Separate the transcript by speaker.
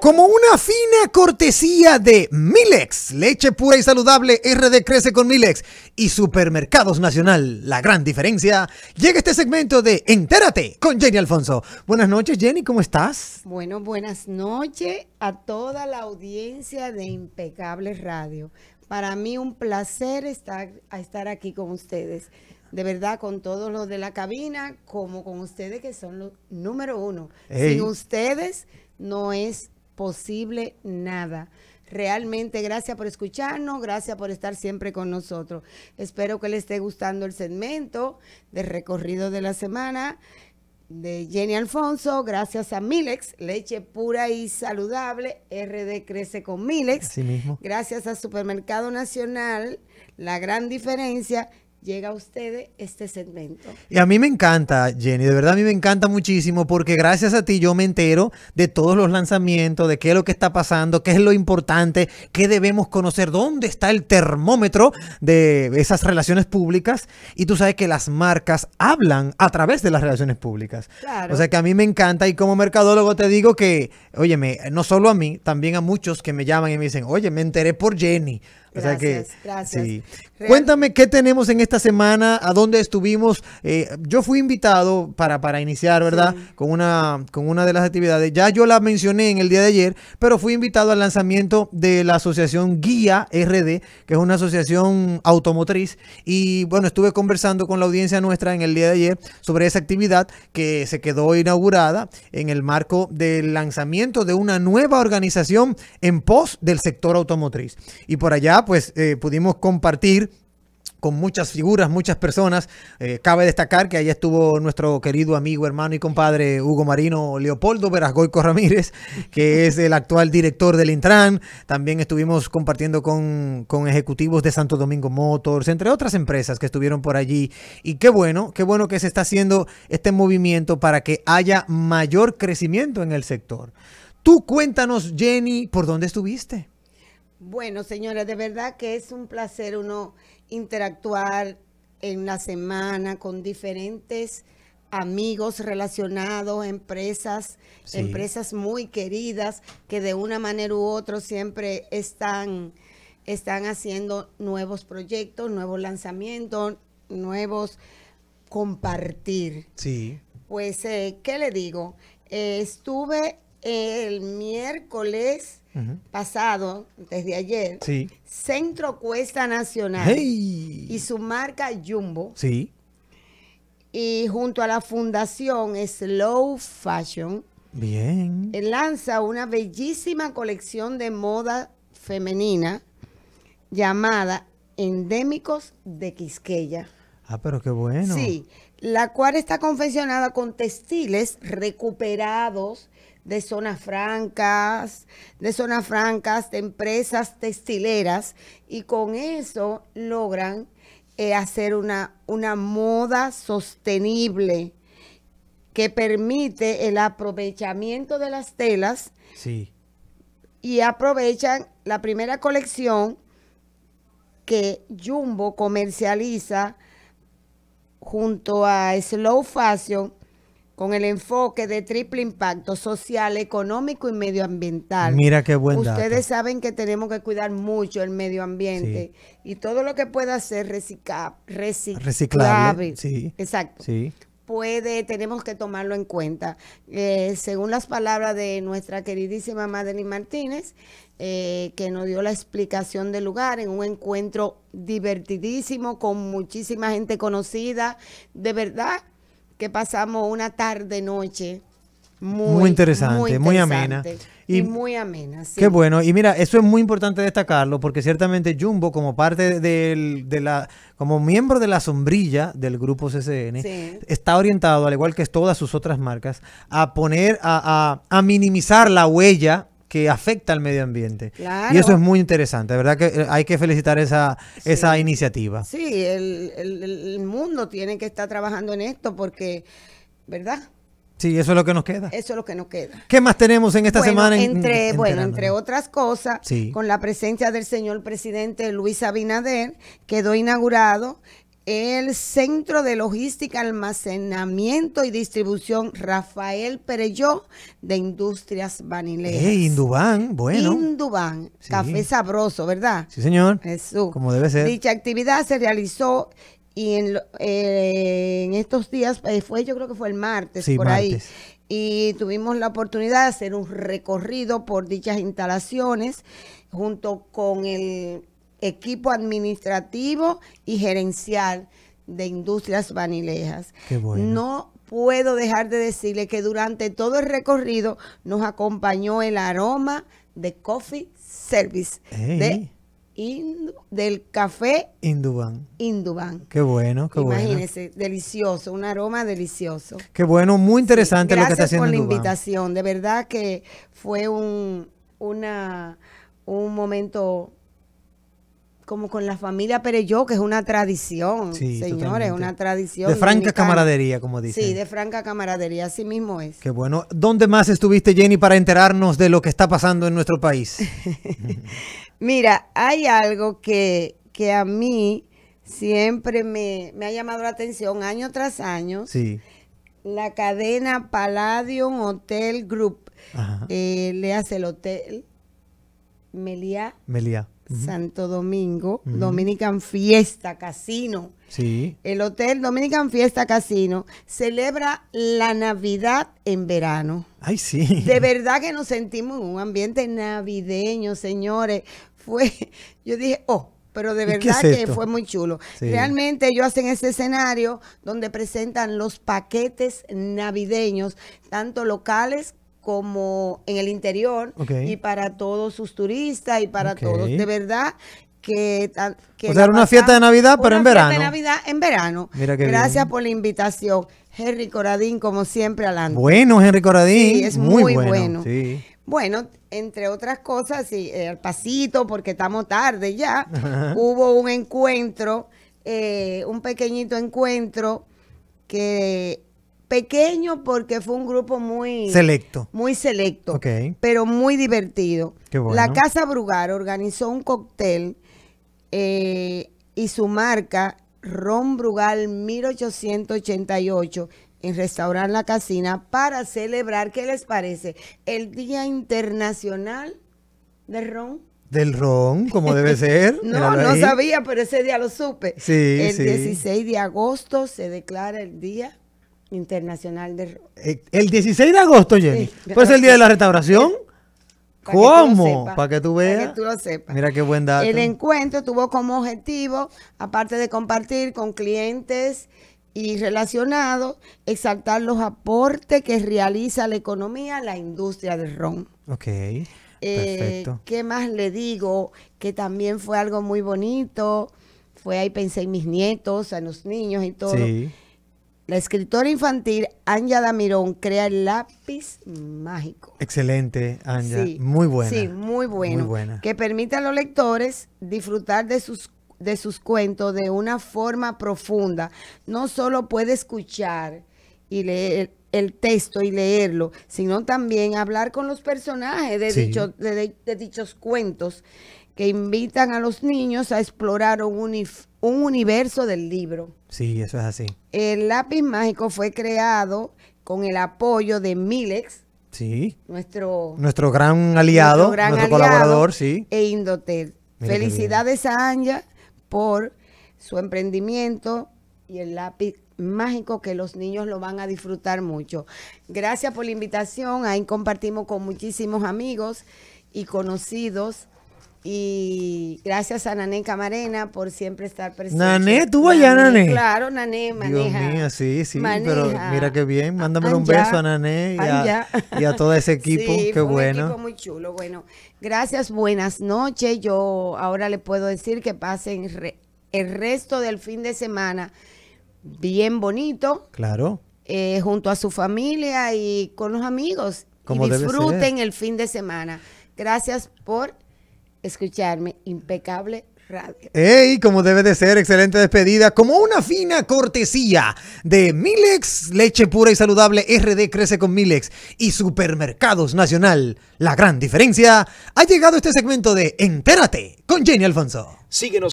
Speaker 1: Como una fina cortesía de Milex, leche pura y saludable, RD crece con Milex y Supermercados Nacional, la gran diferencia, llega este segmento de Entérate con Jenny Alfonso. Buenas noches, Jenny, ¿cómo estás?
Speaker 2: Bueno, buenas noches a toda la audiencia de Impecable Radio. Para mí un placer estar, aquí con ustedes de verdad, con todos los de la cabina, como con ustedes que son los número uno. Sin ustedes no es posible nada. Realmente gracias por escucharnos, gracias por estar siempre con nosotros. Espero que les esté gustando el segmento de recorrido de la semana de Jenny Alfonso, gracias a Milex, leche pura y saludable, RD crece con Milex. Gracias a Supermercado Nacional, la gran diferencia llega a ustedes este segmento.
Speaker 1: Y a mí me encanta, Jenny, de verdad a mí me encanta muchísimo porque gracias a ti yo me entero de todos los lanzamientos, de qué es lo que está pasando, qué es lo importante, qué debemos conocer, dónde está el termómetro de esas relaciones públicas. Y tú sabes que las marcas hablan a través de las relaciones públicas. Claro. O sea que a mí me encanta y como mercadólogo te digo que, óyeme, no solo a mí, también a muchos que me llaman y me dicen, oye, me enteré por Jenny Gracias, que, gracias. Cuéntame qué tenemos en esta semana, a dónde estuvimos. Eh, yo fui invitado para, para iniciar, ¿verdad? Con, una, con una de las actividades. Ya yo la mencioné en el día de ayer, pero fui invitado al lanzamiento de la asociación Guía RD, que es una asociación automotriz. Y bueno, estuve conversando con la audiencia nuestra en el día de ayer sobre esa actividad que se quedó inaugurada en el marco del lanzamiento de una nueva organización en pos del sector automotriz. Y por allá pues eh, pudimos compartir con muchas figuras, muchas personas. Eh, cabe destacar que allá estuvo nuestro querido amigo, hermano y compadre Hugo Marino Leopoldo Verasgoico Ramírez, que es el actual director del Intran. También estuvimos compartiendo con, con, ejecutivos de Santo Domingo Motors, entre otras empresas que estuvieron por allí. Y qué bueno, qué bueno que se está haciendo este movimiento para que haya mayor crecimiento en el sector. Tú cuéntanos, Jenny, por dónde estuviste.
Speaker 2: Bueno, señora, de verdad que es un placer uno interactuar en la semana con diferentes amigos relacionados, empresas, empresas muy queridas que de una manera u otra siempre están, están haciendo nuevos proyectos, nuevos lanzamientos, nuevos compartir. Sí. Pues, eh, ¿qué le digo? Eh, estuve el miércoles pasado, desde ayer, Centro Cuesta Nacional y su marca Jumbo. Sí. Y junto a la fundación Slow Fashion.
Speaker 1: Bien.
Speaker 2: Lanza una bellísima colección de moda femenina llamada Endémicos de Quisqueya.
Speaker 1: Ah, pero qué bueno. Sí,
Speaker 2: la cual está confeccionada con textiles recuperados de zonas francas, de zonas francas, de empresas textileras, y con eso logran eh, hacer una, una moda sostenible que permite el aprovechamiento de las telas. Sí. Y aprovechan la primera colección que Jumbo comercializa junto a Slow Fashion con el enfoque de triple impacto social, económico y medioambiental. Mira qué buen Ustedes saben que tenemos que cuidar mucho el medio ambiente y todo lo que pueda ser reciclable. Sí. Exacto. Sí. Puede, tenemos que tomarlo en cuenta. Eh, según las palabras de nuestra queridísima Madeline Martínez, eh, que nos dio la explicación del lugar en un encuentro divertidísimo con muchísima gente conocida, de verdad que pasamos una tarde-noche muy, interesante, muy, muy amena. Y, muy amena, Qué bueno.
Speaker 1: Y mira, eso es muy importante destacarlo porque ciertamente Jumbo, como parte de la, como miembro de la sombrilla del grupo CCN, está orientado, al igual que todas sus otras marcas, a poner, a minimizar la huella que afecta al medio ambiente. Y eso es muy interesante, verdad que eh, hay que felicitar esa, esa iniciativa.
Speaker 2: Sí, el, el, mundo tiene que estar trabajando en esto porque, ¿verdad?
Speaker 1: Sí, eso es lo que nos queda.
Speaker 2: Eso es lo que nos queda.
Speaker 1: ¿Qué más tenemos en esta semana? En, entre,
Speaker 2: bueno, entre otras cosas, con la presencia del señor presidente Luis Abinader, quedó inaugurado el Centro de Logística, Almacenamiento y Distribución Rafael Perelló de Industrias Vanileras. Hey,
Speaker 1: Indubán, bueno.
Speaker 2: Indubán, café sabroso, ¿verdad? Sí,
Speaker 1: señor. Jesús.
Speaker 2: Como debe ser. Dicha actividad se realizó y en, eh, estos días, eh, fue yo creo que fue el martes, sí, por martes. ahí. Y tuvimos la oportunidad de hacer un recorrido por dichas instalaciones junto con el equipo administrativo y gerencial de Industrias Vanilejas. No puedo dejar de decirle que durante todo el recorrido nos acompañó el aroma de Coffee Service del café
Speaker 1: Induban.
Speaker 2: Induban.
Speaker 1: Qué bueno, qué bueno. Imagínese,
Speaker 2: delicioso, un aroma delicioso.
Speaker 1: Qué bueno, muy interesante lo que está haciendo. Gracias por la
Speaker 2: invitación, de verdad que fue un, una, un momento como con la familia Pereyó, que es una tradición, señores, una tradición. De franca camaradería, como dicen. Sí, de franca camaradería, así mismo es.
Speaker 1: Qué bueno. ¿Dónde más estuviste, Jenny, para enterarnos de lo que está pasando en nuestro país?
Speaker 2: Mira, hay algo que, que a mí siempre me, ha llamado la atención año tras año. Sí. La cadena Palladium Hotel Group eh, le hace el hotel Meliá. Meliá. Santo Domingo, Dominican Fiesta Casino. Sí. El Hotel Dominican Fiesta Casino celebra la Navidad en verano. Ay, sí. De verdad que nos sentimos en un ambiente navideño, señores. Fue, yo dije, oh, pero de verdad que fue muy chulo. Realmente ellos hacen ese escenario donde presentan los paquetes navideños, tanto locales como en el interior y para todos sus turistas y para todos. De verdad que... que o sea, una fiesta de Navidad, pero en verano. Fiesta de Navidad en verano. Gracias por la invitación. Henry Coradín, como siempre, adelante. Bueno, Henry Coradín. Sí, es muy, bueno. bueno. entre otras cosas, y el eh, pasito, porque estamos tarde ya, hubo un encuentro, eh, un pequeñito encuentro que Pequeño porque fue un grupo muy selecto. Muy selecto, pero muy divertido. La Casa Brugal organizó un cóctel eh, y su marca Ron Brugal 1888 en Restaurar La Casina para celebrar, ¿qué les parece? El Día Internacional del Ron.
Speaker 1: Del ron, como debe ser. no, no sabía,
Speaker 2: pero ese día lo supe. Sí, el 16 de agosto se declara el Día Internacional de...
Speaker 1: Eh, el 16 de agosto, Jenny. pues el día de la restauración.
Speaker 2: ¿Cómo? Para que tú veas. lo sepas.
Speaker 1: Mira qué buen dato. El
Speaker 2: encuentro tuvo como objetivo, aparte de compartir con clientes y relacionados, exaltar los aportes que realiza la economía, la industria del ron. Ok. Eh, perfecto. ¿Qué más le digo? Que también fue algo muy bonito. Fue ahí, pensé en mis nietos, en los niños y todo. Sí la escritora infantil Anja Damirón crea el lápiz mágico.
Speaker 1: Excelente, Anja. muy buena. Sí,
Speaker 2: muy, bueno, buena. Que permite a los lectores disfrutar de sus, de sus cuentos de una forma profunda. No solo puede escuchar y leer el texto y leerlo, sino también hablar con los personajes de, dicho, de dichos cuentos que invitan a los niños a explorar un, universo del libro.
Speaker 1: Sí, eso es así.
Speaker 2: El lápiz mágico fue creado con el apoyo de Milex, sí. nuestro, nuestro
Speaker 1: gran aliado, nuestro, colaborador, sí.
Speaker 2: E Indotel. Felicidades a Anja por su emprendimiento y el lápiz mágico que los niños lo van a disfrutar mucho. Gracias por la invitación. Ahí compartimos con muchísimos amigos y conocidos y gracias a Nané Camarena por siempre estar presente. Nané, tú vaya, Nané. Claro, Nané maneja. Dios mío, sí, sí, pero mira
Speaker 1: qué bien. mándame un beso a Nané y a, todo ese equipo. qué bueno.
Speaker 2: muy chulo. Bueno, gracias, buenas noches. Yo ahora le puedo decir que pasen el resto del fin de semana bien bonito. Claro. Eh, junto a su familia y con los amigos. y disfruten el fin de semana. Gracias por escucharme impecable Radio.
Speaker 1: ¡Ey! Como debe de ser, excelente despedida. Como una fina cortesía de Milex, leche pura y saludable, RD crece con Milex y Supermercados Nacional. La gran diferencia. Ha llegado este segmento de Entérate con Jenny Alfonso. Síguenos.